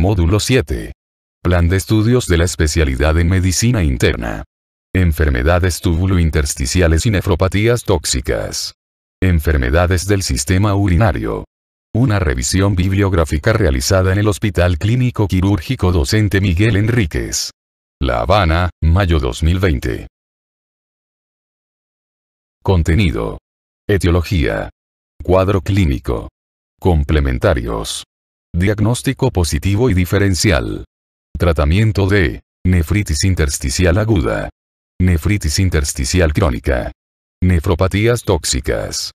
Módulo 7. Plan de estudios de la especialidad en medicina interna. Enfermedades túbulo-intersticiales y nefropatías tóxicas. Enfermedades del sistema urinario. Una revisión bibliográfica realizada en el Hospital Clínico Quirúrgico Docente Miguel Enríquez. La Habana, mayo 2020. Contenido. Etiología. Cuadro clínico. Complementarios. Diagnóstico positivo y diferencial. Tratamiento de nefritis intersticial aguda. Nefritis intersticial crónica. Nefropatías tóxicas.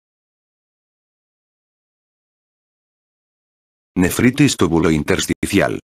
Nefritis intersticial.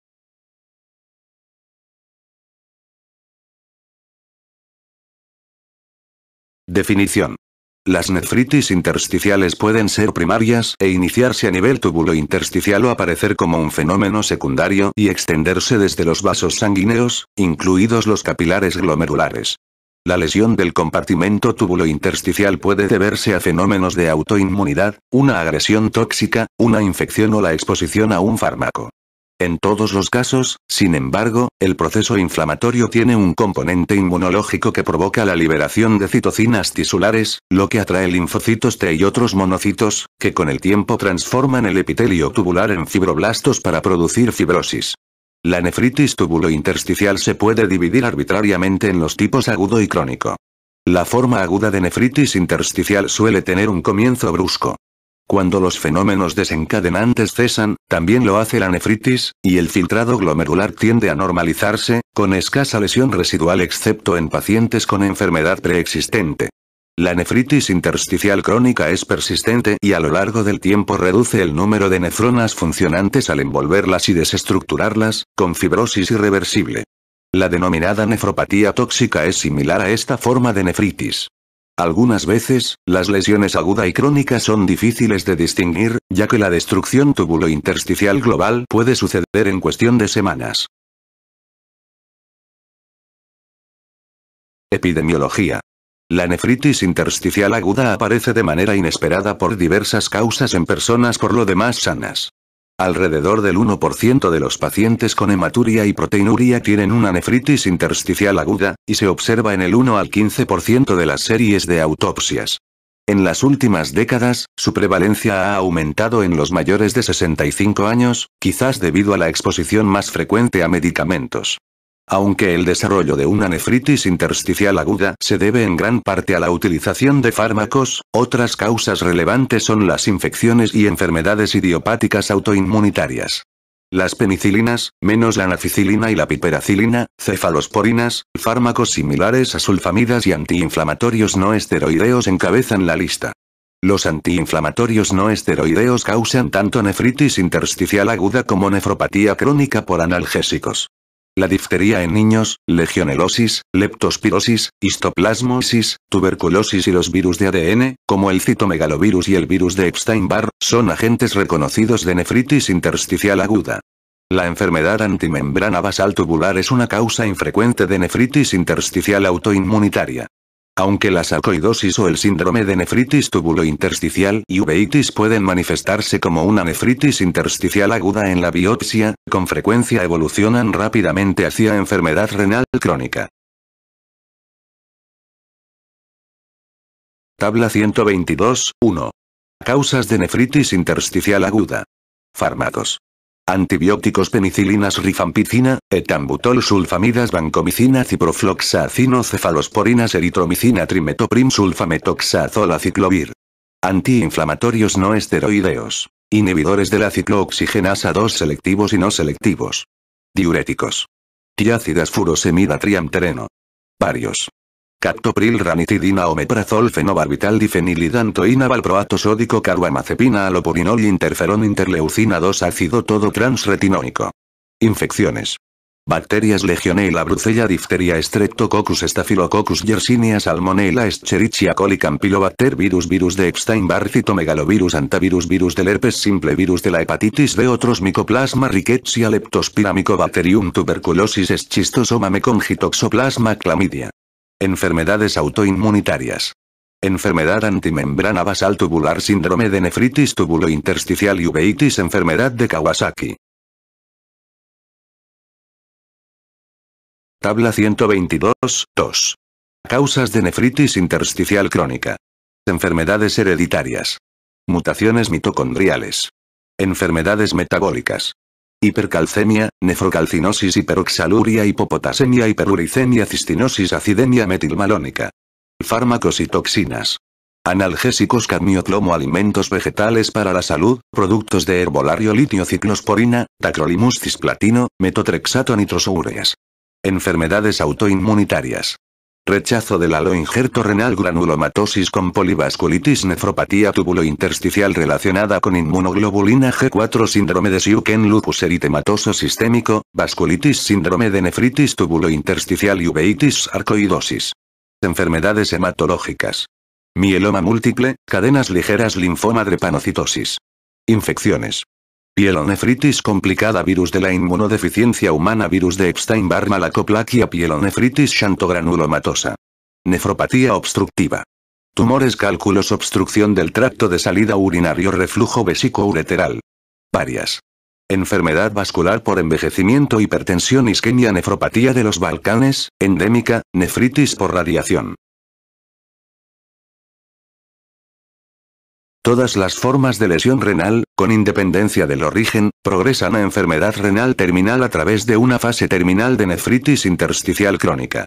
Definición. Las nefritis intersticiales pueden ser primarias e iniciarse a nivel intersticial o aparecer como un fenómeno secundario y extenderse desde los vasos sanguíneos, incluidos los capilares glomerulares. La lesión del compartimento intersticial puede deberse a fenómenos de autoinmunidad, una agresión tóxica, una infección o la exposición a un fármaco. En todos los casos, sin embargo, el proceso inflamatorio tiene un componente inmunológico que provoca la liberación de citocinas tisulares, lo que atrae linfocitos T y otros monocitos, que con el tiempo transforman el epitelio tubular en fibroblastos para producir fibrosis. La nefritis tubulo-intersticial se puede dividir arbitrariamente en los tipos agudo y crónico. La forma aguda de nefritis intersticial suele tener un comienzo brusco. Cuando los fenómenos desencadenantes cesan, también lo hace la nefritis, y el filtrado glomerular tiende a normalizarse, con escasa lesión residual excepto en pacientes con enfermedad preexistente. La nefritis intersticial crónica es persistente y a lo largo del tiempo reduce el número de nefronas funcionantes al envolverlas y desestructurarlas, con fibrosis irreversible. La denominada nefropatía tóxica es similar a esta forma de nefritis. Algunas veces, las lesiones aguda y crónica son difíciles de distinguir, ya que la destrucción túbulo-intersticial global puede suceder en cuestión de semanas. Epidemiología. La nefritis intersticial aguda aparece de manera inesperada por diversas causas en personas por lo demás sanas. Alrededor del 1% de los pacientes con hematuria y proteinuria tienen una nefritis intersticial aguda, y se observa en el 1 al 15% de las series de autopsias. En las últimas décadas, su prevalencia ha aumentado en los mayores de 65 años, quizás debido a la exposición más frecuente a medicamentos. Aunque el desarrollo de una nefritis intersticial aguda se debe en gran parte a la utilización de fármacos, otras causas relevantes son las infecciones y enfermedades idiopáticas autoinmunitarias. Las penicilinas, menos la naficilina y la piperacilina, cefalosporinas, fármacos similares a sulfamidas y antiinflamatorios no esteroideos encabezan la lista. Los antiinflamatorios no esteroideos causan tanto nefritis intersticial aguda como nefropatía crónica por analgésicos la difteria en niños, legionelosis, leptospirosis, histoplasmosis, tuberculosis y los virus de ADN, como el citomegalovirus y el virus de Epstein-Barr, son agentes reconocidos de nefritis intersticial aguda. La enfermedad antimembrana basal tubular es una causa infrecuente de nefritis intersticial autoinmunitaria. Aunque la sarcoidosis o el síndrome de nefritis tubulointersticial y uveitis pueden manifestarse como una nefritis intersticial aguda en la biopsia, con frecuencia evolucionan rápidamente hacia enfermedad renal crónica. Tabla 122, 1. Causas de nefritis intersticial aguda. Fármacos. Antibióticos penicilinas rifampicina, etambutol sulfamidas vancomicina ciprofloxacino cefalosporinas eritromicina trimetoprim sulfametoxazol, ciclovir. Antiinflamatorios no esteroideos. Inhibidores de la ciclooxigenasa 2 selectivos y no selectivos. Diuréticos. Tiácidas furosemida triamtereno. Varios. Captopril ranitidina omeprazol fenobarbital difenilidantoína valproato sódico carbamazepina, alopurinol interferón interleucina 2 ácido todo transretinoico. Infecciones. Bacterias Legionella brucella difteria streptococcus estafilococcus, yersinia salmonella escherichia coli campylobacter virus virus de Epstein-Barr citomegalovirus antivirus virus del herpes simple virus de la hepatitis B otros micoplasma rickettsia leptospira mycobacterium tuberculosis schistosoma mecongitoxoplasma clamidia Enfermedades autoinmunitarias. Enfermedad antimembrana basal tubular síndrome de nefritis tubulointersticial y uveitis enfermedad de Kawasaki. Tabla 122, 2. Causas de nefritis intersticial crónica. Enfermedades hereditarias. Mutaciones mitocondriales. Enfermedades metabólicas hipercalcemia, nefrocalcinosis, hiperoxaluria, hipopotasemia, hiperuricemia, cistinosis, acidemia metilmalónica. Fármacos y toxinas. Analgésicos, camioclomo alimentos vegetales para la salud, productos de herbolario, litio, ciclosporina, tacrolimus cisplatino, metotrexato, nitrosoureas. Enfermedades autoinmunitarias. Rechazo del aloinjerto injerto renal granulomatosis con polivasculitis nefropatía intersticial relacionada con inmunoglobulina G4 síndrome de Siuken lupus eritematoso sistémico, vasculitis síndrome de nefritis tubulointersticial y uveitis arcoidosis. Enfermedades hematológicas. Mieloma múltiple, cadenas ligeras linfoma drepanocitosis. Infecciones. Pielonefritis complicada virus de la inmunodeficiencia humana virus de Epstein-Barr malacoplaquia pielonefritis shantogranulomatosa. Nefropatía obstructiva. Tumores cálculos obstrucción del tracto de salida urinario reflujo vesico-ureteral. Varias. Enfermedad vascular por envejecimiento hipertensión isquemia nefropatía de los Balcanes, endémica, nefritis por radiación. Todas las formas de lesión renal, con independencia del origen, progresan a enfermedad renal terminal a través de una fase terminal de nefritis intersticial crónica.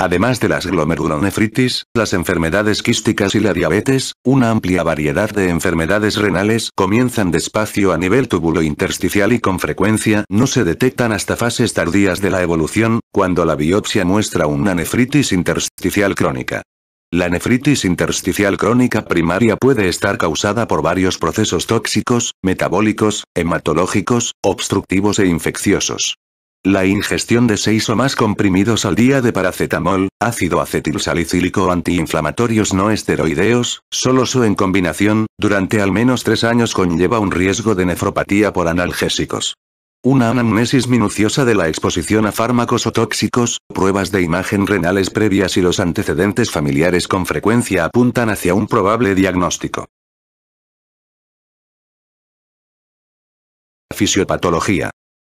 Además de las glomerulonefritis, las enfermedades quísticas y la diabetes, una amplia variedad de enfermedades renales comienzan despacio a nivel intersticial y con frecuencia no se detectan hasta fases tardías de la evolución, cuando la biopsia muestra una nefritis intersticial crónica. La nefritis intersticial crónica primaria puede estar causada por varios procesos tóxicos, metabólicos, hematológicos, obstructivos e infecciosos. La ingestión de seis o más comprimidos al día de paracetamol, ácido acetilsalicílico o antiinflamatorios no esteroideos, solos o en combinación, durante al menos tres años conlleva un riesgo de nefropatía por analgésicos. Una anamnesis minuciosa de la exposición a fármacos o tóxicos, pruebas de imagen renales previas y los antecedentes familiares con frecuencia apuntan hacia un probable diagnóstico. Fisiopatología.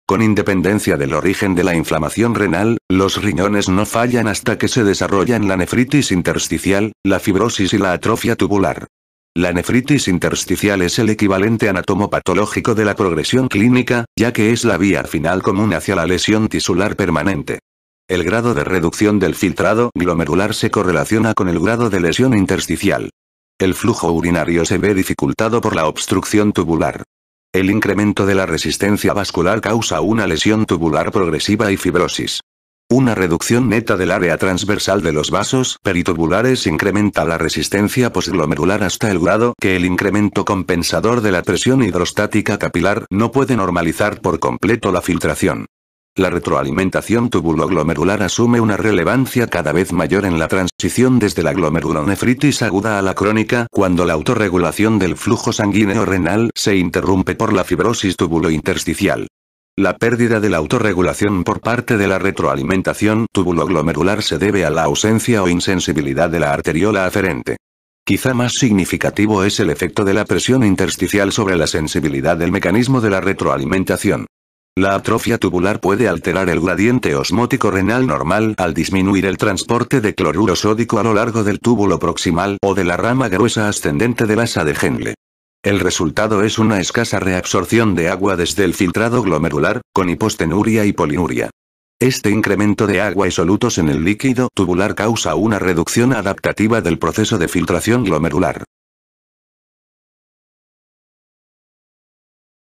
Con independencia del origen de la inflamación renal, los riñones no fallan hasta que se desarrollan la nefritis intersticial, la fibrosis y la atrofia tubular. La nefritis intersticial es el equivalente anatomopatológico de la progresión clínica, ya que es la vía final común hacia la lesión tisular permanente. El grado de reducción del filtrado glomerular se correlaciona con el grado de lesión intersticial. El flujo urinario se ve dificultado por la obstrucción tubular. El incremento de la resistencia vascular causa una lesión tubular progresiva y fibrosis. Una reducción neta del área transversal de los vasos peritubulares incrementa la resistencia posglomerular hasta el grado que el incremento compensador de la presión hidrostática capilar no puede normalizar por completo la filtración. La retroalimentación tubuloglomerular asume una relevancia cada vez mayor en la transición desde la glomerulonefritis aguda a la crónica cuando la autorregulación del flujo sanguíneo renal se interrumpe por la fibrosis tubulointersticial. La pérdida de la autorregulación por parte de la retroalimentación tubuloglomerular se debe a la ausencia o insensibilidad de la arteriola aferente. Quizá más significativo es el efecto de la presión intersticial sobre la sensibilidad del mecanismo de la retroalimentación. La atrofia tubular puede alterar el gradiente osmótico renal normal al disminuir el transporte de cloruro sódico a lo largo del túbulo proximal o de la rama gruesa ascendente del asa de Henle. El resultado es una escasa reabsorción de agua desde el filtrado glomerular, con hipostenuria y polinuria. Este incremento de agua y solutos en el líquido tubular causa una reducción adaptativa del proceso de filtración glomerular.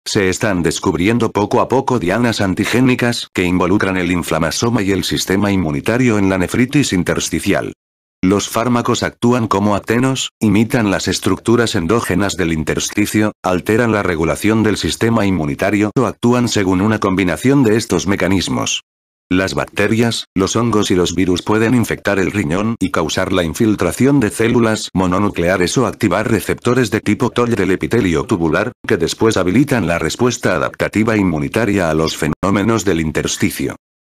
Se están descubriendo poco a poco dianas antigénicas que involucran el inflamasoma y el sistema inmunitario en la nefritis intersticial. Los fármacos actúan como atenos, imitan las estructuras endógenas del intersticio, alteran la regulación del sistema inmunitario o actúan según una combinación de estos mecanismos. Las bacterias, los hongos y los virus pueden infectar el riñón y causar la infiltración de células mononucleares o activar receptores de tipo Toll del epitelio tubular, que después habilitan la respuesta adaptativa inmunitaria a los fenómenos del intersticio.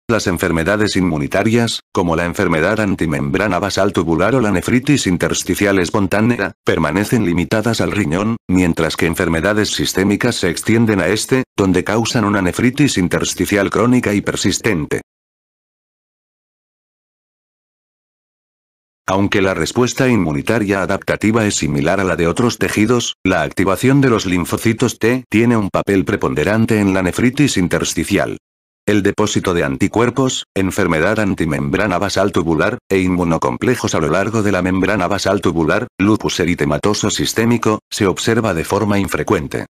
Las enfermedades inmunitarias, como la enfermedad antimembrana basal tubular o la nefritis intersticial espontánea, permanecen limitadas al riñón, mientras que enfermedades sistémicas se extienden a este, donde causan una nefritis intersticial crónica y persistente. Aunque la respuesta inmunitaria adaptativa es similar a la de otros tejidos, la activación de los linfocitos T tiene un papel preponderante en la nefritis intersticial. El depósito de anticuerpos, enfermedad antimembrana basal tubular, e inmunocomplejos a lo largo de la membrana basal tubular, lupus eritematoso sistémico, se observa de forma infrecuente.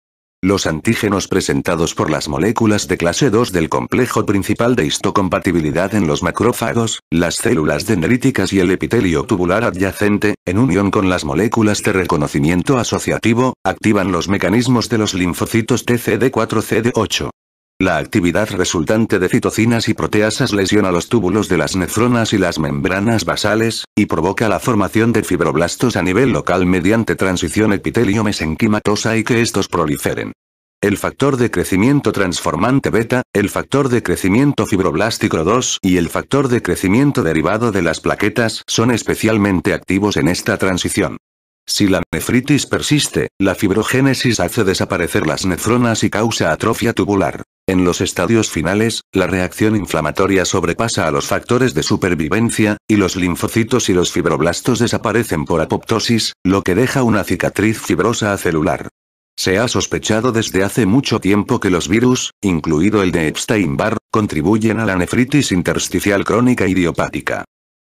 Los antígenos presentados por las moléculas de clase 2 del complejo principal de histocompatibilidad en los macrófagos, las células dendríticas y el epitelio tubular adyacente, en unión con las moléculas de reconocimiento asociativo, activan los mecanismos de los linfocitos TCD4-CD8. La actividad resultante de citocinas y proteasas lesiona los túbulos de las nefronas y las membranas basales, y provoca la formación de fibroblastos a nivel local mediante transición epitelio-mesenquimatosa y que estos proliferen. El factor de crecimiento transformante beta, el factor de crecimiento fibroblástico 2 y el factor de crecimiento derivado de las plaquetas son especialmente activos en esta transición. Si la nefritis persiste, la fibrogénesis hace desaparecer las nefronas y causa atrofia tubular. En los estadios finales, la reacción inflamatoria sobrepasa a los factores de supervivencia, y los linfocitos y los fibroblastos desaparecen por apoptosis, lo que deja una cicatriz fibrosa celular. Se ha sospechado desde hace mucho tiempo que los virus, incluido el de Epstein-Barr, contribuyen a la nefritis intersticial crónica idiopática.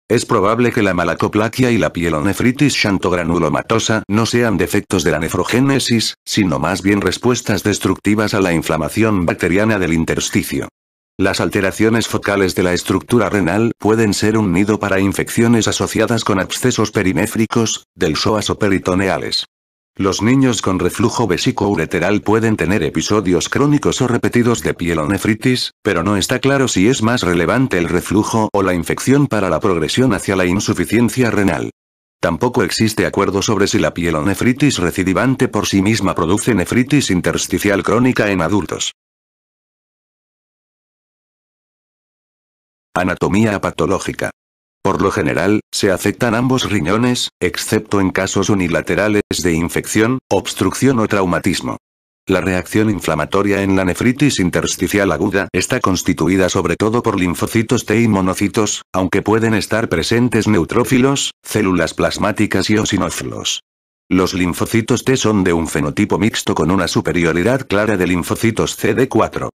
Es probable que la malacoplaquia y la pielonefritis xantogranulomatosa no sean defectos de la nefrogénesis, sino más bien respuestas destructivas a la inflamación bacteriana del intersticio. Las alteraciones focales de la estructura renal pueden ser un nido para infecciones asociadas con abscesos perinéfricos, del psoas o peritoneales. Los niños con reflujo vesicoureteral pueden tener episodios crónicos o repetidos de pielonefritis, pero no está claro si es más relevante el reflujo o la infección para la progresión hacia la insuficiencia renal. Tampoco existe acuerdo sobre si la pielonefritis recidivante por sí misma produce nefritis intersticial crónica en adultos. Anatomía patológica. Por lo general, se afectan ambos riñones, excepto en casos unilaterales de infección, obstrucción o traumatismo. La reacción inflamatoria en la nefritis intersticial aguda está constituida sobre todo por linfocitos T y monocitos, aunque pueden estar presentes neutrófilos, células plasmáticas y osinófilos. Los linfocitos T son de un fenotipo mixto con una superioridad clara de linfocitos CD4.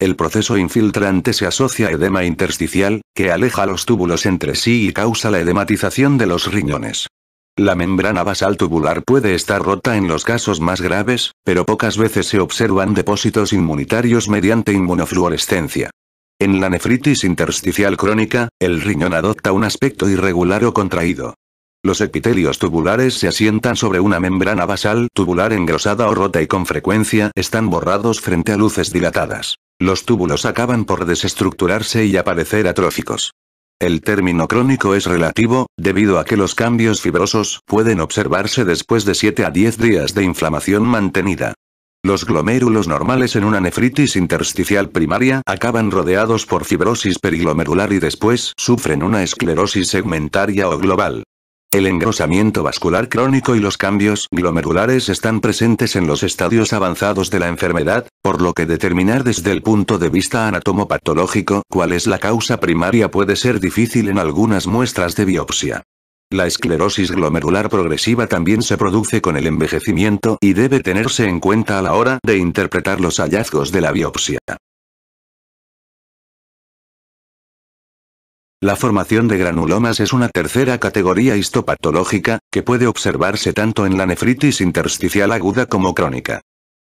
El proceso infiltrante se asocia a edema intersticial, que aleja los túbulos entre sí y causa la edematización de los riñones. La membrana basal tubular puede estar rota en los casos más graves, pero pocas veces se observan depósitos inmunitarios mediante inmunofluorescencia. En la nefritis intersticial crónica, el riñón adopta un aspecto irregular o contraído. Los epitelios tubulares se asientan sobre una membrana basal tubular engrosada o rota y con frecuencia están borrados frente a luces dilatadas. Los túbulos acaban por desestructurarse y aparecer atróficos. El término crónico es relativo, debido a que los cambios fibrosos pueden observarse después de 7 a 10 días de inflamación mantenida. Los glomérulos normales en una nefritis intersticial primaria acaban rodeados por fibrosis periglomerular y después sufren una esclerosis segmentaria o global. El engrosamiento vascular crónico y los cambios glomerulares están presentes en los estadios avanzados de la enfermedad, por lo que determinar desde el punto de vista anatomopatológico cuál es la causa primaria puede ser difícil en algunas muestras de biopsia. La esclerosis glomerular progresiva también se produce con el envejecimiento y debe tenerse en cuenta a la hora de interpretar los hallazgos de la biopsia. La formación de granulomas es una tercera categoría histopatológica, que puede observarse tanto en la nefritis intersticial aguda como crónica.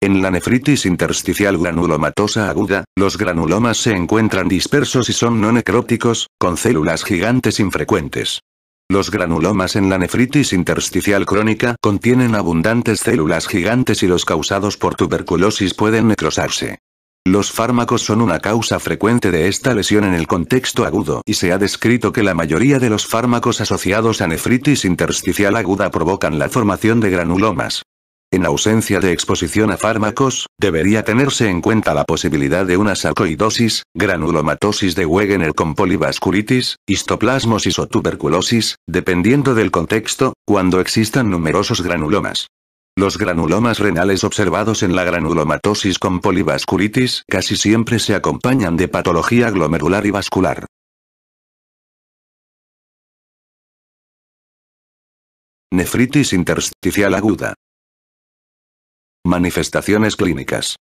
En la nefritis intersticial granulomatosa aguda, los granulomas se encuentran dispersos y son no necróticos, con células gigantes infrecuentes. Los granulomas en la nefritis intersticial crónica contienen abundantes células gigantes y los causados por tuberculosis pueden necrosarse. Los fármacos son una causa frecuente de esta lesión en el contexto agudo y se ha descrito que la mayoría de los fármacos asociados a nefritis intersticial aguda provocan la formación de granulomas. En ausencia de exposición a fármacos, debería tenerse en cuenta la posibilidad de una sarcoidosis, granulomatosis de Wegener con polivasculitis, histoplasmosis o tuberculosis, dependiendo del contexto, cuando existan numerosos granulomas. Los granulomas renales observados en la granulomatosis con polivasculitis casi siempre se acompañan de patología glomerular y vascular. Nefritis intersticial aguda. Manifestaciones clínicas.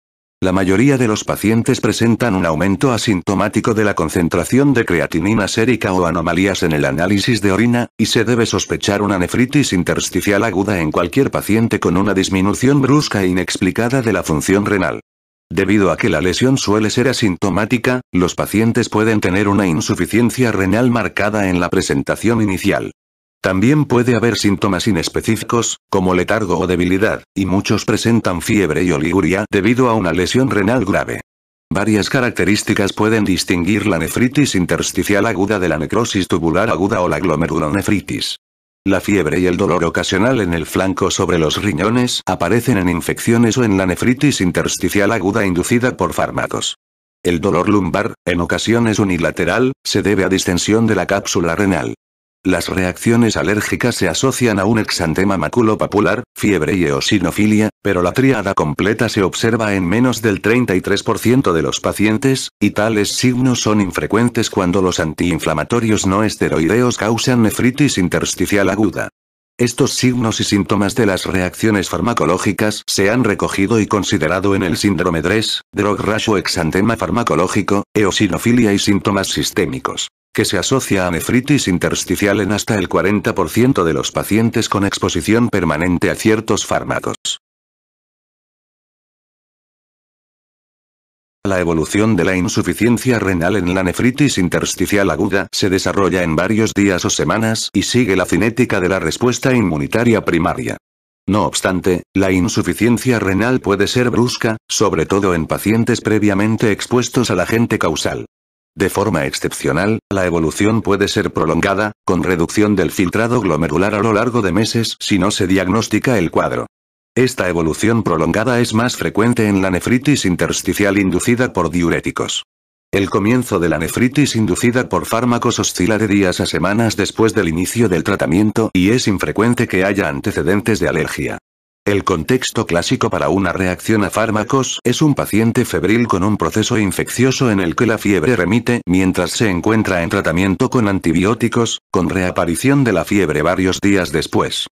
La mayoría de los pacientes presentan un aumento asintomático de la concentración de creatinina sérica o anomalías en el análisis de orina, y se debe sospechar una nefritis intersticial aguda en cualquier paciente con una disminución brusca e inexplicada de la función renal. Debido a que la lesión suele ser asintomática, los pacientes pueden tener una insuficiencia renal marcada en la presentación inicial. También puede haber síntomas inespecíficos, como letargo o debilidad, y muchos presentan fiebre y oliguria debido a una lesión renal grave. Varias características pueden distinguir la nefritis intersticial aguda de la necrosis tubular aguda o la glomerulonefritis. La fiebre y el dolor ocasional en el flanco sobre los riñones aparecen en infecciones o en la nefritis intersticial aguda inducida por fármacos. El dolor lumbar, en ocasiones unilateral, se debe a distensión de la cápsula renal. Las reacciones alérgicas se asocian a un exantema maculopapular, fiebre y eosinofilia, pero la tríada completa se observa en menos del 33% de los pacientes, y tales signos son infrecuentes cuando los antiinflamatorios no esteroideos causan nefritis intersticial aguda. Estos signos y síntomas de las reacciones farmacológicas se han recogido y considerado en el síndrome DRES, drog o exantema farmacológico, eosinofilia y síntomas sistémicos que se asocia a nefritis intersticial en hasta el 40% de los pacientes con exposición permanente a ciertos fármacos. La evolución de la insuficiencia renal en la nefritis intersticial aguda se desarrolla en varios días o semanas y sigue la cinética de la respuesta inmunitaria primaria. No obstante, la insuficiencia renal puede ser brusca, sobre todo en pacientes previamente expuestos al agente causal. De forma excepcional, la evolución puede ser prolongada, con reducción del filtrado glomerular a lo largo de meses si no se diagnostica el cuadro. Esta evolución prolongada es más frecuente en la nefritis intersticial inducida por diuréticos. El comienzo de la nefritis inducida por fármacos oscila de días a semanas después del inicio del tratamiento y es infrecuente que haya antecedentes de alergia. El contexto clásico para una reacción a fármacos es un paciente febril con un proceso infeccioso en el que la fiebre remite mientras se encuentra en tratamiento con antibióticos, con reaparición de la fiebre varios días después.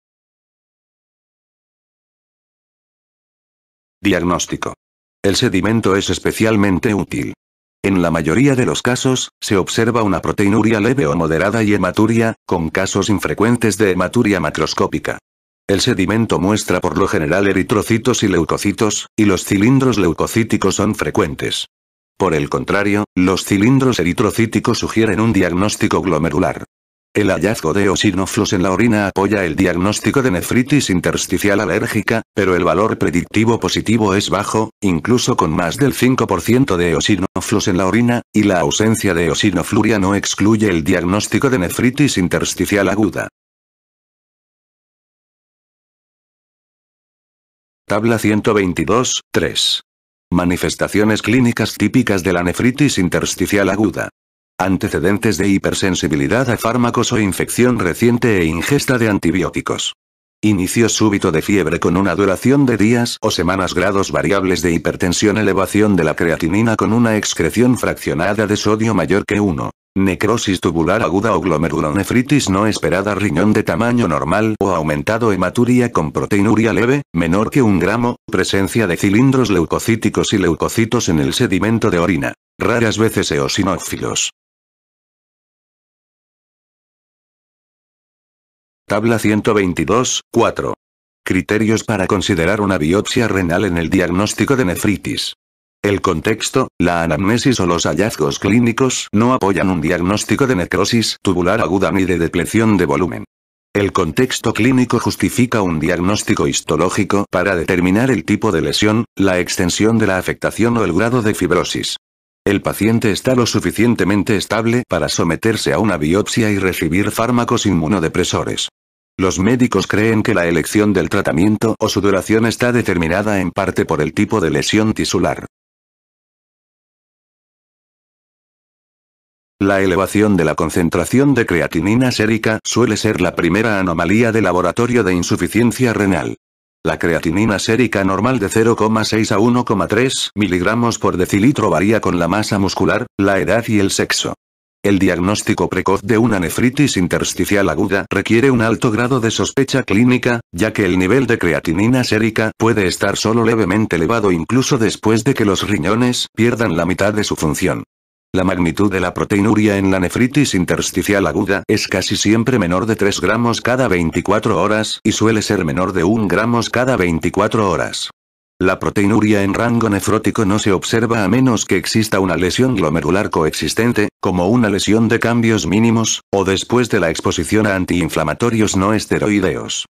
Diagnóstico. El sedimento es especialmente útil. En la mayoría de los casos, se observa una proteinuria leve o moderada y hematuria, con casos infrecuentes de hematuria macroscópica. El sedimento muestra por lo general eritrocitos y leucocitos, y los cilindros leucocíticos son frecuentes. Por el contrario, los cilindros eritrocíticos sugieren un diagnóstico glomerular. El hallazgo de osinoflos en la orina apoya el diagnóstico de nefritis intersticial alérgica, pero el valor predictivo positivo es bajo, incluso con más del 5% de osinoflos en la orina, y la ausencia de osinofluria no excluye el diagnóstico de nefritis intersticial aguda. Tabla 122, 3. Manifestaciones clínicas típicas de la nefritis intersticial aguda. Antecedentes de hipersensibilidad a fármacos o infección reciente e ingesta de antibióticos. Inicio súbito de fiebre con una duración de días o semanas grados variables de hipertensión elevación de la creatinina con una excreción fraccionada de sodio mayor que 1. Necrosis tubular aguda o glomerulonefritis no esperada riñón de tamaño normal o aumentado hematuria con proteinuria leve, menor que un gramo, presencia de cilindros leucocíticos y leucocitos en el sedimento de orina. Raras veces eosinófilos. Tabla 122, 4. Criterios para considerar una biopsia renal en el diagnóstico de nefritis. El contexto, la anamnesis o los hallazgos clínicos no apoyan un diagnóstico de necrosis tubular aguda ni de depleción de volumen. El contexto clínico justifica un diagnóstico histológico para determinar el tipo de lesión, la extensión de la afectación o el grado de fibrosis. El paciente está lo suficientemente estable para someterse a una biopsia y recibir fármacos inmunodepresores. Los médicos creen que la elección del tratamiento o su duración está determinada en parte por el tipo de lesión tisular. La elevación de la concentración de creatinina sérica suele ser la primera anomalía de laboratorio de insuficiencia renal. La creatinina sérica normal de 0,6 a 1,3 miligramos por decilitro varía con la masa muscular, la edad y el sexo. El diagnóstico precoz de una nefritis intersticial aguda requiere un alto grado de sospecha clínica, ya que el nivel de creatinina sérica puede estar solo levemente elevado incluso después de que los riñones pierdan la mitad de su función. La magnitud de la proteinuria en la nefritis intersticial aguda es casi siempre menor de 3 gramos cada 24 horas y suele ser menor de 1 gramos cada 24 horas. La proteinuria en rango nefrótico no se observa a menos que exista una lesión glomerular coexistente, como una lesión de cambios mínimos, o después de la exposición a antiinflamatorios no esteroideos.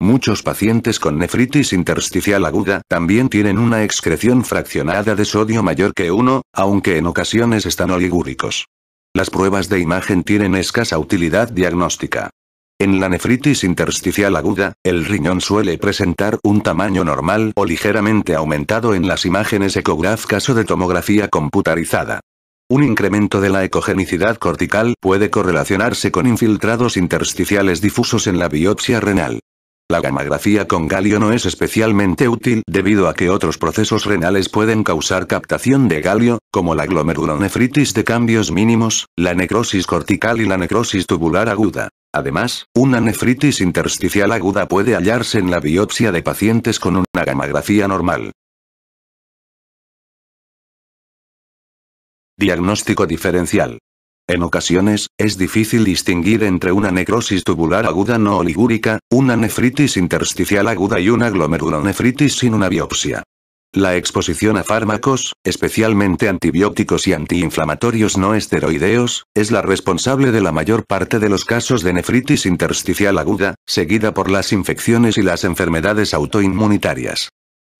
Muchos pacientes con nefritis intersticial aguda también tienen una excreción fraccionada de sodio mayor que 1, aunque en ocasiones están oligúricos. Las pruebas de imagen tienen escasa utilidad diagnóstica. En la nefritis intersticial aguda, el riñón suele presentar un tamaño normal o ligeramente aumentado en las imágenes ecográficas o de tomografía computarizada. Un incremento de la ecogenicidad cortical puede correlacionarse con infiltrados intersticiales difusos en la biopsia renal. La gammagrafía con galio no es especialmente útil debido a que otros procesos renales pueden causar captación de galio, como la glomerulonefritis de cambios mínimos, la necrosis cortical y la necrosis tubular aguda. Además, una nefritis intersticial aguda puede hallarse en la biopsia de pacientes con una gammagrafía normal. Diagnóstico diferencial. En ocasiones, es difícil distinguir entre una necrosis tubular aguda no oligúrica, una nefritis intersticial aguda y una glomerulonefritis sin una biopsia. La exposición a fármacos, especialmente antibióticos y antiinflamatorios no esteroideos, es la responsable de la mayor parte de los casos de nefritis intersticial aguda, seguida por las infecciones y las enfermedades autoinmunitarias.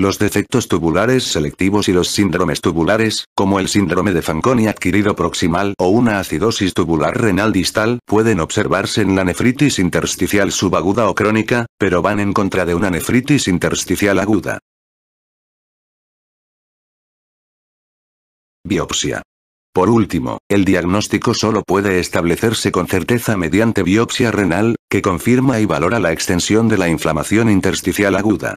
Los defectos tubulares selectivos y los síndromes tubulares, como el síndrome de Fanconi adquirido proximal o una acidosis tubular renal distal, pueden observarse en la nefritis intersticial subaguda o crónica, pero van en contra de una nefritis intersticial aguda. Biopsia. Por último, el diagnóstico solo puede establecerse con certeza mediante biopsia renal, que confirma y valora la extensión de la inflamación intersticial aguda.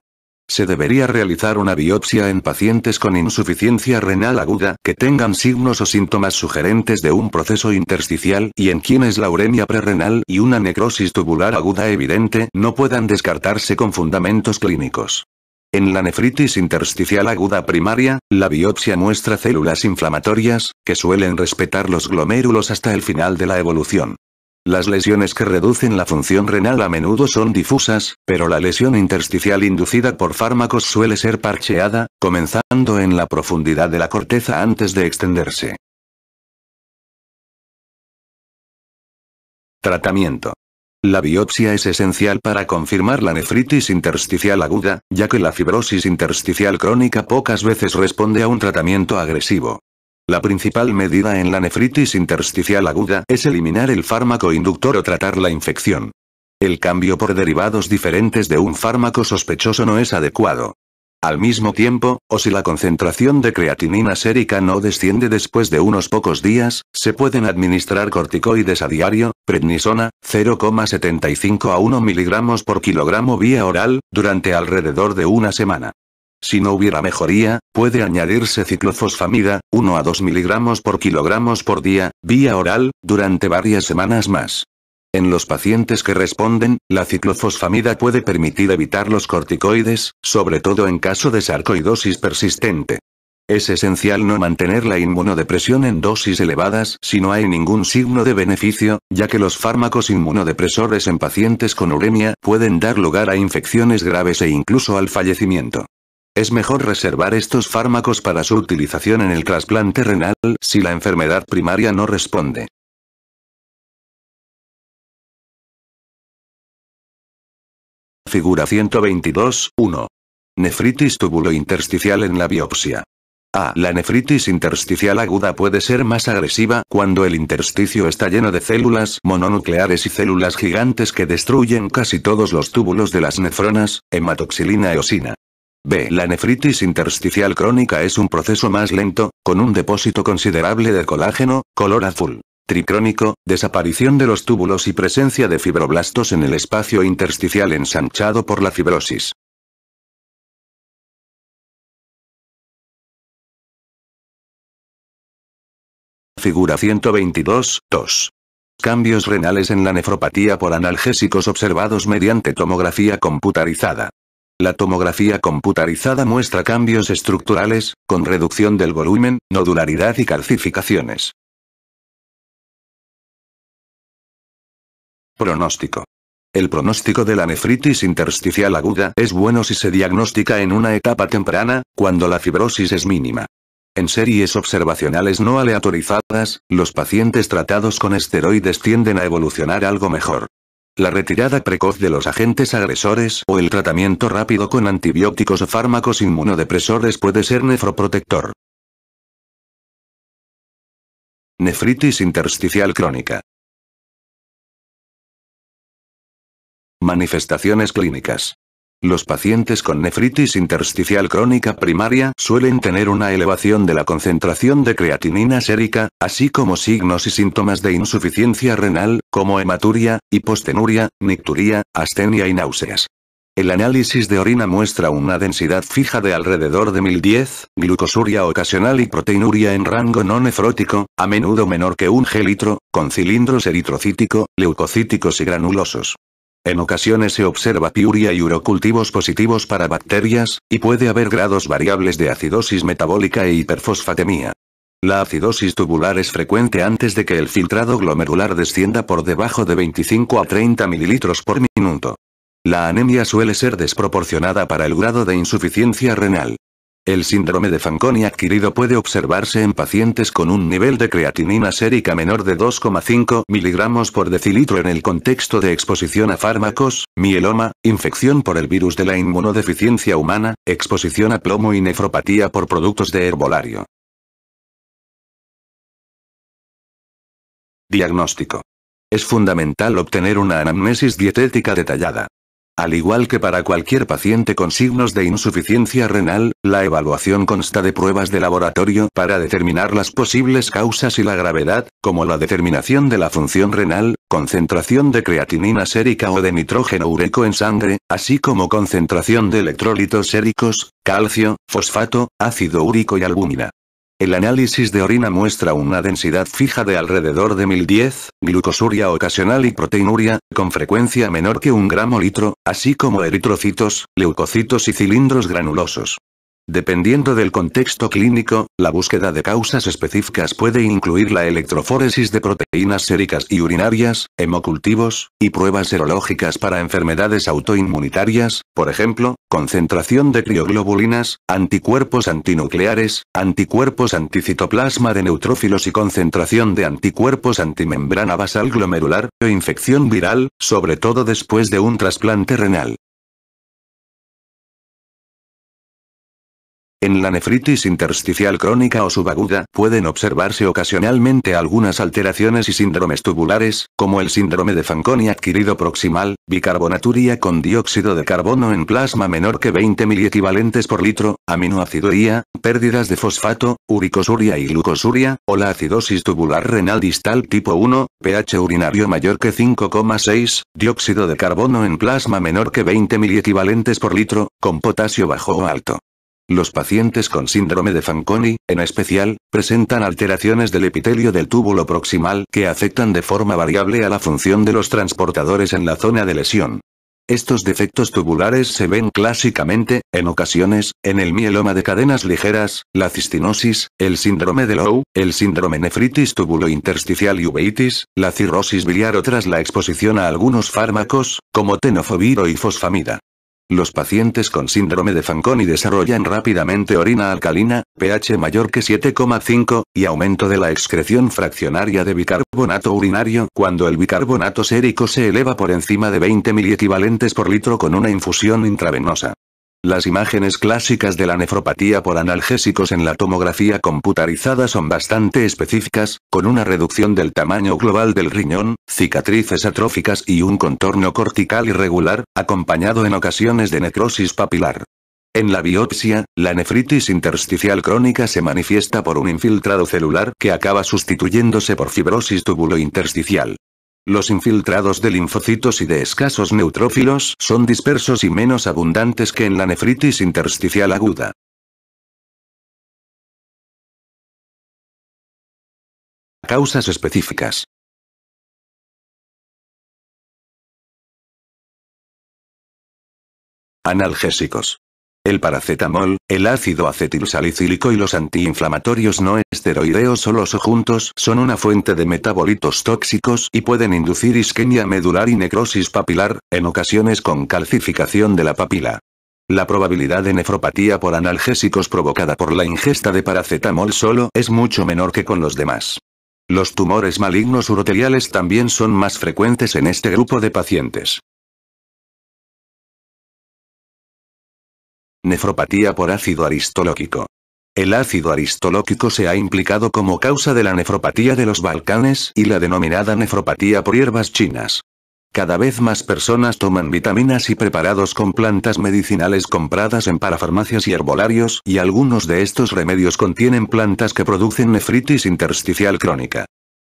Se debería realizar una biopsia en pacientes con insuficiencia renal aguda que tengan signos o síntomas sugerentes de un proceso intersticial y en quienes la uremia prerrenal y una necrosis tubular aguda evidente no puedan descartarse con fundamentos clínicos. En la nefritis intersticial aguda primaria, la biopsia muestra células inflamatorias, que suelen respetar los glomérulos hasta el final de la evolución. Las lesiones que reducen la función renal a menudo son difusas, pero la lesión intersticial inducida por fármacos suele ser parcheada, comenzando en la profundidad de la corteza antes de extenderse. Tratamiento. La biopsia es esencial para confirmar la nefritis intersticial aguda, ya que la fibrosis intersticial crónica pocas veces responde a un tratamiento agresivo. La principal medida en la nefritis intersticial aguda es eliminar el fármaco inductor o tratar la infección. El cambio por derivados diferentes de un fármaco sospechoso no es adecuado. Al mismo tiempo, o si la concentración de creatinina sérica no desciende después de unos pocos días, se pueden administrar corticoides a diario, prednisona, 0,75 a 1 miligramos por kilogramo vía oral, durante alrededor de una semana. Si no hubiera mejoría, puede añadirse ciclofosfamida, 1 a 2 miligramos por kilogramos por día, vía oral, durante varias semanas más. En los pacientes que responden, la ciclofosfamida puede permitir evitar los corticoides, sobre todo en caso de sarcoidosis persistente. Es esencial no mantener la inmunodepresión en dosis elevadas si no hay ningún signo de beneficio, ya que los fármacos inmunodepresores en pacientes con uremia pueden dar lugar a infecciones graves e incluso al fallecimiento. Es mejor reservar estos fármacos para su utilización en el trasplante renal si la enfermedad primaria no responde. Figura 122, 1. Nefritis intersticial en la biopsia. A. La nefritis intersticial aguda puede ser más agresiva cuando el intersticio está lleno de células mononucleares y células gigantes que destruyen casi todos los túbulos de las nefronas, hematoxilina eosina. B. La nefritis intersticial crónica es un proceso más lento, con un depósito considerable de colágeno, color azul. Tricrónico, desaparición de los túbulos y presencia de fibroblastos en el espacio intersticial ensanchado por la fibrosis. Figura 122, 2. Cambios renales en la nefropatía por analgésicos observados mediante tomografía computarizada. La tomografía computarizada muestra cambios estructurales, con reducción del volumen, nodularidad y calcificaciones. Pronóstico. El pronóstico de la nefritis intersticial aguda es bueno si se diagnostica en una etapa temprana, cuando la fibrosis es mínima. En series observacionales no aleatorizadas, los pacientes tratados con esteroides tienden a evolucionar algo mejor. La retirada precoz de los agentes agresores o el tratamiento rápido con antibióticos o fármacos inmunodepresores puede ser nefroprotector. Nefritis intersticial crónica. Manifestaciones clínicas. Los pacientes con nefritis intersticial crónica primaria suelen tener una elevación de la concentración de creatinina sérica, así como signos y síntomas de insuficiencia renal, como hematuria, hipostenuria, nicturia, astenia y náuseas. El análisis de orina muestra una densidad fija de alrededor de 1010, glucosuria ocasional y proteinuria en rango no nefrótico, a menudo menor que un gelitro, con cilindros eritrocítico, leucocíticos y granulosos. En ocasiones se observa piuria y urocultivos positivos para bacterias, y puede haber grados variables de acidosis metabólica e hiperfosfatemia. La acidosis tubular es frecuente antes de que el filtrado glomerular descienda por debajo de 25 a 30 mililitros por minuto. La anemia suele ser desproporcionada para el grado de insuficiencia renal. El síndrome de Fanconi adquirido puede observarse en pacientes con un nivel de creatinina sérica menor de 2,5 miligramos por decilitro en el contexto de exposición a fármacos, mieloma, infección por el virus de la inmunodeficiencia humana, exposición a plomo y nefropatía por productos de herbolario. Diagnóstico. Es fundamental obtener una anamnesis dietética detallada. Al igual que para cualquier paciente con signos de insuficiencia renal, la evaluación consta de pruebas de laboratorio para determinar las posibles causas y la gravedad, como la determinación de la función renal, concentración de creatinina sérica o de nitrógeno ureico en sangre, así como concentración de electrolitos séricos, calcio, fosfato, ácido úrico y albúmina. El análisis de orina muestra una densidad fija de alrededor de 1010, glucosuria ocasional y proteinuria, con frecuencia menor que un gramo litro, así como eritrocitos, leucocitos y cilindros granulosos. Dependiendo del contexto clínico, la búsqueda de causas específicas puede incluir la electroforesis de proteínas séricas y urinarias, hemocultivos, y pruebas serológicas para enfermedades autoinmunitarias, por ejemplo, concentración de crioglobulinas, anticuerpos antinucleares, anticuerpos anticitoplasma de neutrófilos y concentración de anticuerpos antimembrana basal glomerular, o infección viral, sobre todo después de un trasplante renal. En la nefritis intersticial crónica o subaguda, pueden observarse ocasionalmente algunas alteraciones y síndromes tubulares, como el síndrome de Fanconi adquirido proximal, bicarbonaturia con dióxido de carbono en plasma menor que 20 miliequivalentes por litro, aminoaciduría, pérdidas de fosfato, uricosuria y glucosuria, o la acidosis tubular renal distal tipo 1, pH urinario mayor que 5,6, dióxido de carbono en plasma menor que 20 miliequivalentes por litro, con potasio bajo o alto. Los pacientes con síndrome de Fanconi, en especial, presentan alteraciones del epitelio del túbulo proximal que afectan de forma variable a la función de los transportadores en la zona de lesión. Estos defectos tubulares se ven clásicamente, en ocasiones, en el mieloma de cadenas ligeras, la cistinosis, el síndrome de Lowe, el síndrome nefritis tubulointersticial y uveitis, la cirrosis biliar o tras la exposición a algunos fármacos, como tenofovir y fosfamida. Los pacientes con síndrome de Fanconi desarrollan rápidamente orina alcalina, pH mayor que 7,5, y aumento de la excreción fraccionaria de bicarbonato urinario cuando el bicarbonato sérico se eleva por encima de 20 miliequivalentes por litro con una infusión intravenosa. Las imágenes clásicas de la nefropatía por analgésicos en la tomografía computarizada son bastante específicas, con una reducción del tamaño global del riñón, cicatrices atróficas y un contorno cortical irregular, acompañado en ocasiones de necrosis papilar. En la biopsia, la nefritis intersticial crónica se manifiesta por un infiltrado celular que acaba sustituyéndose por fibrosis intersticial. Los infiltrados de linfocitos y de escasos neutrófilos son dispersos y menos abundantes que en la nefritis intersticial aguda. Causas específicas. Analgésicos. El paracetamol, el ácido acetilsalicílico y los antiinflamatorios no esteroideos solos o juntos son una fuente de metabolitos tóxicos y pueden inducir isquemia medular y necrosis papilar, en ocasiones con calcificación de la papila. La probabilidad de nefropatía por analgésicos provocada por la ingesta de paracetamol solo es mucho menor que con los demás. Los tumores malignos uroteliales también son más frecuentes en este grupo de pacientes. Nefropatía por ácido aristológico. El ácido aristológico se ha implicado como causa de la nefropatía de los Balcanes y la denominada nefropatía por hierbas chinas. Cada vez más personas toman vitaminas y preparados con plantas medicinales compradas en parafarmacias y herbolarios, y algunos de estos remedios contienen plantas que producen nefritis intersticial crónica.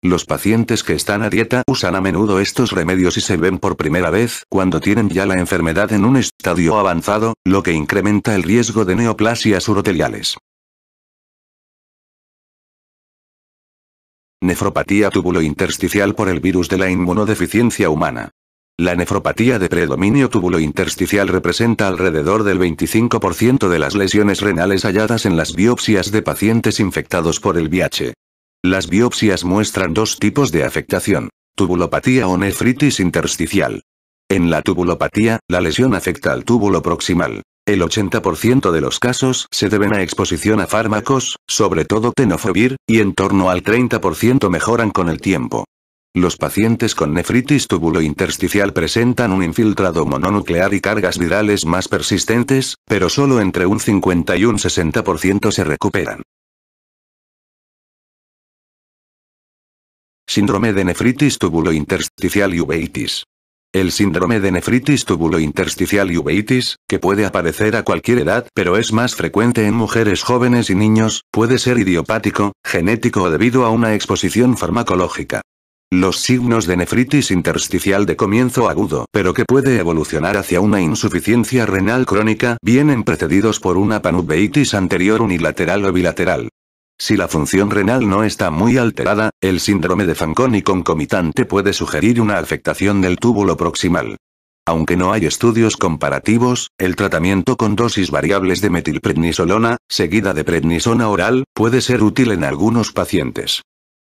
Los pacientes que están a dieta usan a menudo estos remedios y se ven por primera vez cuando tienen ya la enfermedad en un estadio avanzado, lo que incrementa el riesgo de neoplasias uroteliales. Nefropatía tubulointersticial por el virus de la inmunodeficiencia humana. La nefropatía de predominio túbulo-intersticial representa alrededor del 25% de las lesiones renales halladas en las biopsias de pacientes infectados por el VIH. Las biopsias muestran dos tipos de afectación, tubulopatía o nefritis intersticial. En la tubulopatía, la lesión afecta al túbulo proximal. El 80% de los casos se deben a exposición a fármacos, sobre todo tenofovir, y en torno al 30% mejoran con el tiempo. Los pacientes con nefritis intersticial presentan un infiltrado mononuclear y cargas virales más persistentes, pero solo entre un 50 y un 60% se recuperan. Síndrome de nefritis tubulointersticial y uveitis. El síndrome de nefritis tubulointersticial y uveitis, que puede aparecer a cualquier edad pero es más frecuente en mujeres jóvenes y niños, puede ser idiopático, genético o debido a una exposición farmacológica. Los signos de nefritis intersticial de comienzo agudo pero que puede evolucionar hacia una insuficiencia renal crónica vienen precedidos por una panuveitis anterior unilateral o bilateral. Si la función renal no está muy alterada, el síndrome de Fanconi concomitante puede sugerir una afectación del túbulo proximal. Aunque no hay estudios comparativos, el tratamiento con dosis variables de metilprednisolona, seguida de prednisona oral, puede ser útil en algunos pacientes.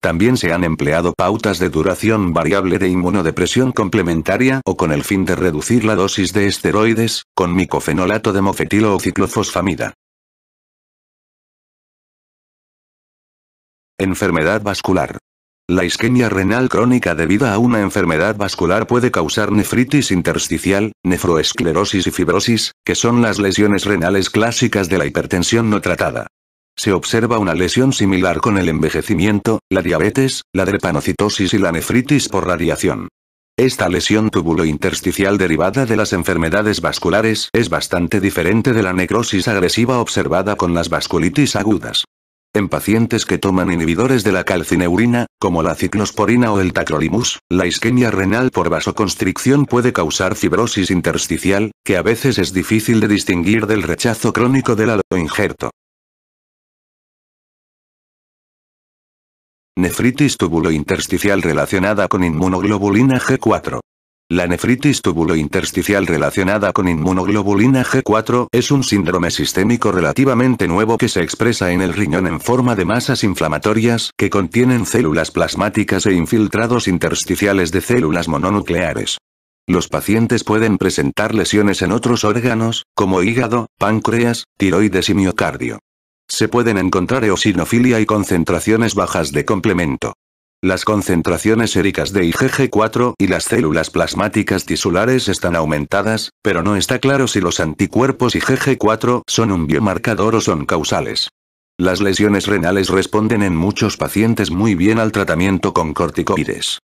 También se han empleado pautas de duración variable de inmunodepresión complementaria o con el fin de reducir la dosis de esteroides, con micofenolato de mofetilo o ciclofosfamida. Enfermedad vascular. La isquemia renal crónica debida a una enfermedad vascular puede causar nefritis intersticial, nefroesclerosis y fibrosis, que son las lesiones renales clásicas de la hipertensión no tratada. Se observa una lesión similar con el envejecimiento, la diabetes, la drepanocitosis y la nefritis por radiación. Esta lesión tubulointersticial derivada de las enfermedades vasculares es bastante diferente de la necrosis agresiva observada con las vasculitis agudas. En pacientes que toman inhibidores de la calcineurina, como la ciclosporina o el tacrolimus, la isquemia renal por vasoconstricción puede causar fibrosis intersticial, que a veces es difícil de distinguir del rechazo crónico del aloinjerto. Nefritis tubulointersticial relacionada con inmunoglobulina G4. La nefritis tubulointersticial relacionada con inmunoglobulina G4 es un síndrome sistémico relativamente nuevo que se expresa en el riñón en forma de masas inflamatorias que contienen células plasmáticas e infiltrados intersticiales de células mononucleares. Los pacientes pueden presentar lesiones en otros órganos, como hígado, páncreas, tiroides y miocardio. Se pueden encontrar eosinofilia y concentraciones bajas de complemento. Las concentraciones éricas de IgG4 y las células plasmáticas tisulares están aumentadas, pero no está claro si los anticuerpos IgG4 son un biomarcador o son causales. Las lesiones renales responden en muchos pacientes muy bien al tratamiento con corticoides.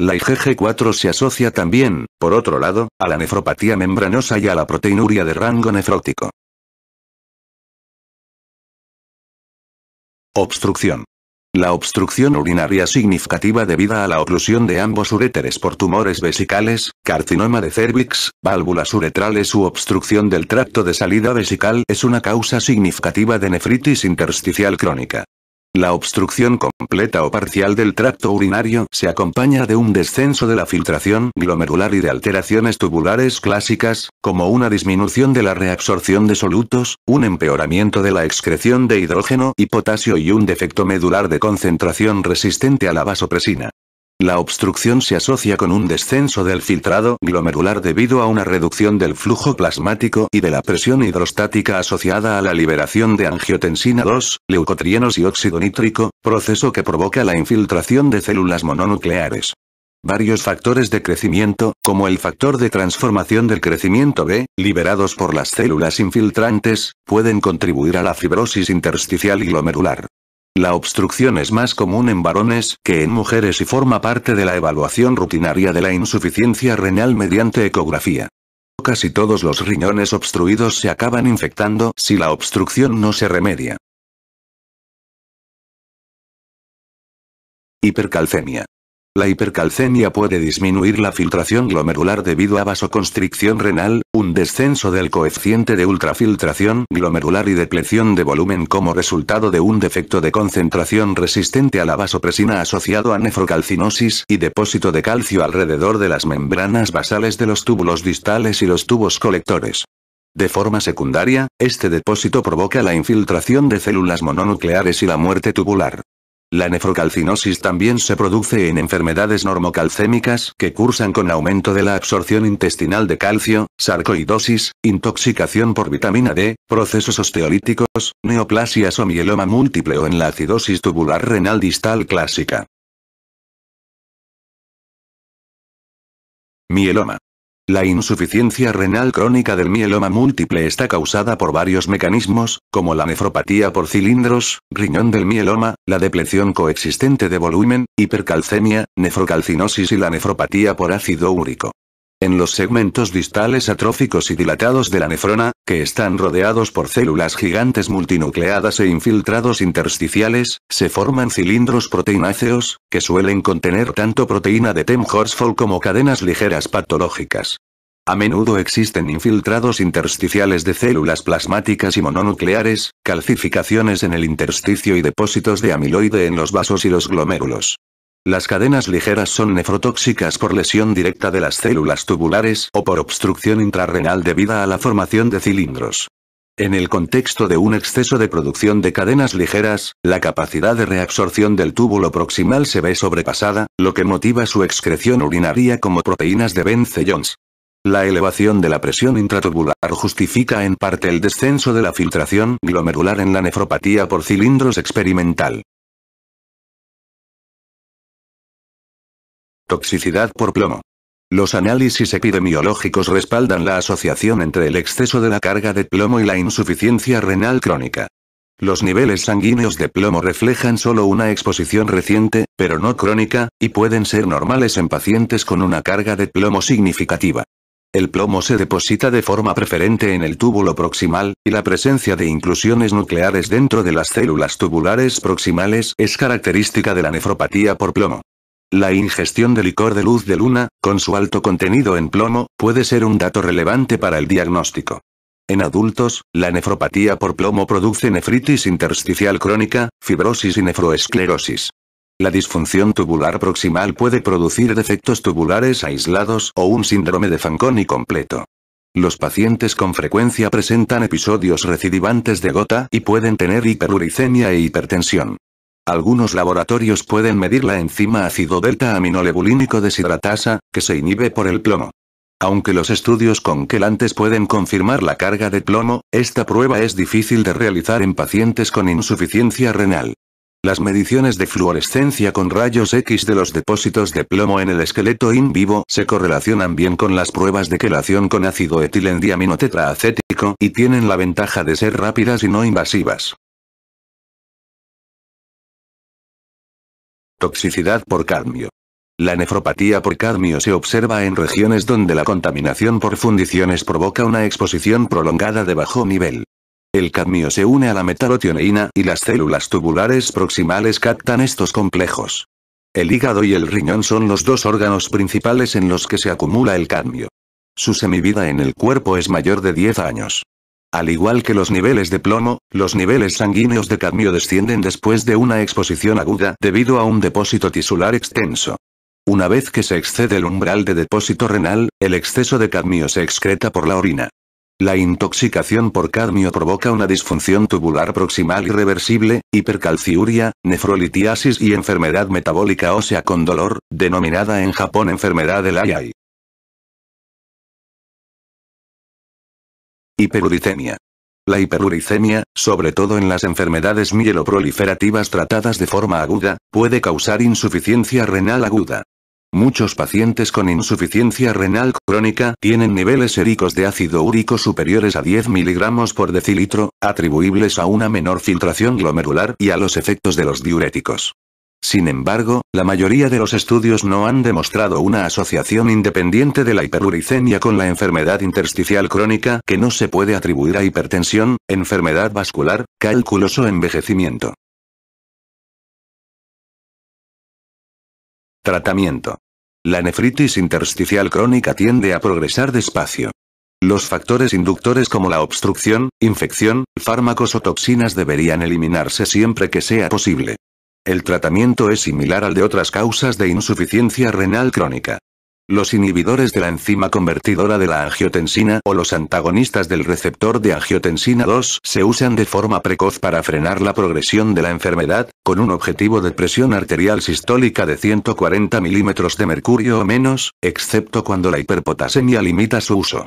La IgG4 se asocia también, por otro lado, a la nefropatía membranosa y a la proteinuria de rango nefrótico. Obstrucción. La obstrucción urinaria significativa debida a la oclusión de ambos uréteres por tumores vesicales, carcinoma de cervix, válvulas uretrales u obstrucción del tracto de salida vesical es una causa significativa de nefritis intersticial crónica. La obstrucción completa o parcial del tracto urinario se acompaña de un descenso de la filtración glomerular y de alteraciones tubulares clásicas, como una disminución de la reabsorción de solutos, un empeoramiento de la excreción de hidrógeno y potasio y un defecto medular de concentración resistente a la vasopresina. La obstrucción se asocia con un descenso del filtrado glomerular debido a una reducción del flujo plasmático y de la presión hidrostática asociada a la liberación de angiotensina 2, leucotrienos y óxido nítrico, proceso que provoca la infiltración de células mononucleares. Varios factores de crecimiento, como el factor de transformación del crecimiento B, liberados por las células infiltrantes, pueden contribuir a la fibrosis intersticial y glomerular. La obstrucción es más común en varones que en mujeres y forma parte de la evaluación rutinaria de la insuficiencia renal mediante ecografía. Casi todos los riñones obstruidos se acaban infectando si la obstrucción no se remedia. Hipercalcemia. La hipercalcemia puede disminuir la filtración glomerular debido a vasoconstricción renal, un descenso del coeficiente de ultrafiltración glomerular y depleción de volumen como resultado de un defecto de concentración resistente a la vasopresina asociado a nefrocalcinosis y depósito de calcio alrededor de las membranas basales de los túbulos distales y los tubos colectores. De forma secundaria, este depósito provoca la infiltración de células mononucleares y la muerte tubular. La nefrocalcinosis también se produce en enfermedades normocalcémicas que cursan con aumento de la absorción intestinal de calcio, sarcoidosis, intoxicación por vitamina D, procesos osteolíticos, neoplasias o mieloma múltiple o en la acidosis tubular renal distal clásica. Mieloma. La insuficiencia renal crónica del mieloma múltiple está causada por varios mecanismos, como la nefropatía por cilindros, riñón del mieloma, la depleción coexistente de volumen, hipercalcemia, nefrocalcinosis y la nefropatía por ácido úrico en los segmentos distales atróficos y dilatados de la nefrona, que están rodeados por células gigantes multinucleadas e infiltrados intersticiales, se forman cilindros proteináceos, que suelen contener tanto proteína de Tem Horsfall como cadenas ligeras patológicas. A menudo existen infiltrados intersticiales de células plasmáticas y mononucleares, calcificaciones en el intersticio y depósitos de amiloide en los vasos y los glomérulos. Las cadenas ligeras son nefrotóxicas por lesión directa de las células tubulares o por obstrucción intrarrenal debida a la formación de cilindros. En el contexto de un exceso de producción de cadenas ligeras, la capacidad de reabsorción del túbulo proximal se ve sobrepasada, lo que motiva su excreción urinaria como proteínas de Bence jones La elevación de la presión intratubular justifica en parte el descenso de la filtración glomerular en la nefropatía por cilindros experimental. Toxicidad por plomo. Los análisis epidemiológicos respaldan la asociación entre el exceso de la carga de plomo y la insuficiencia renal crónica. Los niveles sanguíneos de plomo reflejan solo una exposición reciente, pero no crónica, y pueden ser normales en pacientes con una carga de plomo significativa. El plomo se deposita de forma preferente en el túbulo proximal, y la presencia de inclusiones nucleares dentro de las células tubulares proximales es característica de la nefropatía por plomo. La ingestión de licor de luz de luna, con su alto contenido en plomo, puede ser un dato relevante para el diagnóstico. En adultos, la nefropatía por plomo produce nefritis intersticial crónica, fibrosis y nefroesclerosis. La disfunción tubular proximal puede producir defectos tubulares aislados o un síndrome de Fanconi completo. Los pacientes con frecuencia presentan episodios recidivantes de gota y pueden tener hiperuricemia e hipertensión. Algunos laboratorios pueden medir la enzima ácido delta-aminolebulínico deshidratasa, que se inhibe por el plomo. Aunque los estudios con quelantes pueden confirmar la carga de plomo, esta prueba es difícil de realizar en pacientes con insuficiencia renal. Las mediciones de fluorescencia con rayos X de los depósitos de plomo en el esqueleto in vivo se correlacionan bien con las pruebas de quelación con ácido etilendiaminotetraacético y tienen la ventaja de ser rápidas y no invasivas. Toxicidad por cadmio. La nefropatía por cadmio se observa en regiones donde la contaminación por fundiciones provoca una exposición prolongada de bajo nivel. El cadmio se une a la metalotioneína y las células tubulares proximales captan estos complejos. El hígado y el riñón son los dos órganos principales en los que se acumula el cadmio. Su semivida en el cuerpo es mayor de 10 años. Al igual que los niveles de plomo, los niveles sanguíneos de cadmio descienden después de una exposición aguda debido a un depósito tisular extenso. Una vez que se excede el umbral de depósito renal, el exceso de cadmio se excreta por la orina. La intoxicación por cadmio provoca una disfunción tubular proximal irreversible, hipercalciuria, nefrolitiasis y enfermedad metabólica ósea con dolor, denominada en Japón enfermedad del ai Hiperuricemia. La hiperuricemia, sobre todo en las enfermedades mieloproliferativas tratadas de forma aguda, puede causar insuficiencia renal aguda. Muchos pacientes con insuficiencia renal crónica tienen niveles séricos de ácido úrico superiores a 10 miligramos por decilitro, atribuibles a una menor filtración glomerular y a los efectos de los diuréticos. Sin embargo, la mayoría de los estudios no han demostrado una asociación independiente de la hiperuricemia con la enfermedad intersticial crónica que no se puede atribuir a hipertensión, enfermedad vascular, cálculos o envejecimiento. Tratamiento. La nefritis intersticial crónica tiende a progresar despacio. Los factores inductores como la obstrucción, infección, fármacos o toxinas deberían eliminarse siempre que sea posible. El tratamiento es similar al de otras causas de insuficiencia renal crónica. Los inhibidores de la enzima convertidora de la angiotensina o los antagonistas del receptor de angiotensina 2 se usan de forma precoz para frenar la progresión de la enfermedad, con un objetivo de presión arterial sistólica de 140 milímetros de mercurio o menos, excepto cuando la hiperpotasemia limita su uso.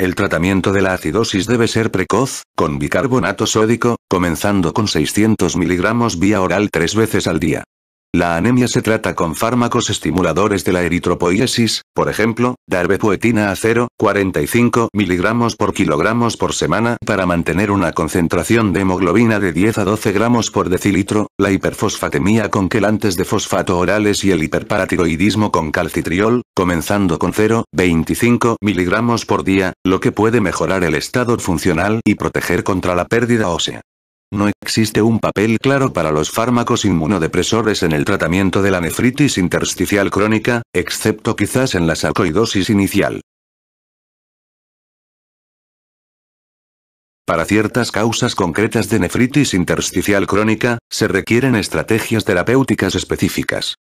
El tratamiento de la acidosis debe ser precoz, con bicarbonato sódico, comenzando con 600 miligramos vía oral tres veces al día. La anemia se trata con fármacos estimuladores de la eritropoiesis, por ejemplo, darbepoetina a 0,45 miligramos por kilogramos por semana para mantener una concentración de hemoglobina de 10 a 12 gramos por decilitro, la hiperfosfatemia con quelantes de fosfato orales y el hiperparatiroidismo con calcitriol, comenzando con 0,25 miligramos por día, lo que puede mejorar el estado funcional y proteger contra la pérdida ósea. No existe un papel claro para los fármacos inmunodepresores en el tratamiento de la nefritis intersticial crónica, excepto quizás en la sarcoidosis inicial. Para ciertas causas concretas de nefritis intersticial crónica, se requieren estrategias terapéuticas específicas.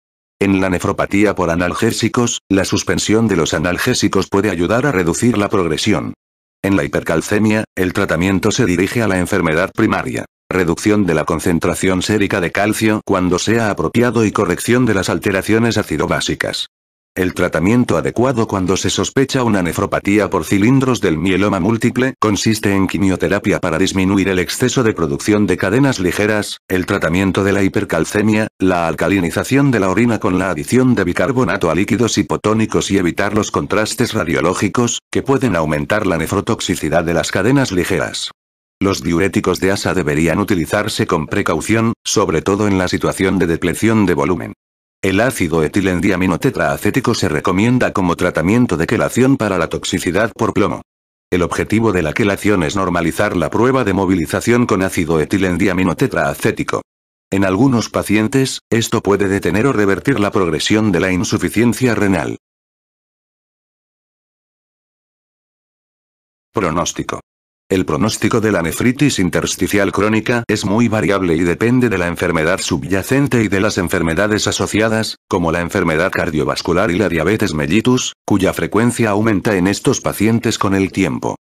En la nefropatía por analgésicos, la suspensión de los analgésicos puede ayudar a reducir la progresión. En la hipercalcemia, el tratamiento se dirige a la enfermedad primaria reducción de la concentración sérica de calcio cuando sea apropiado y corrección de las alteraciones acido-básicas. El tratamiento adecuado cuando se sospecha una nefropatía por cilindros del mieloma múltiple consiste en quimioterapia para disminuir el exceso de producción de cadenas ligeras, el tratamiento de la hipercalcemia, la alcalinización de la orina con la adición de bicarbonato a líquidos hipotónicos y evitar los contrastes radiológicos, que pueden aumentar la nefrotoxicidad de las cadenas ligeras. Los diuréticos de asa deberían utilizarse con precaución, sobre todo en la situación de depleción de volumen. El ácido etilendiaminotetraacético se recomienda como tratamiento de quelación para la toxicidad por plomo. El objetivo de la quelación es normalizar la prueba de movilización con ácido etilendiaminotetraacético. En algunos pacientes, esto puede detener o revertir la progresión de la insuficiencia renal. Pronóstico. El pronóstico de la nefritis intersticial crónica es muy variable y depende de la enfermedad subyacente y de las enfermedades asociadas, como la enfermedad cardiovascular y la diabetes mellitus, cuya frecuencia aumenta en estos pacientes con el tiempo.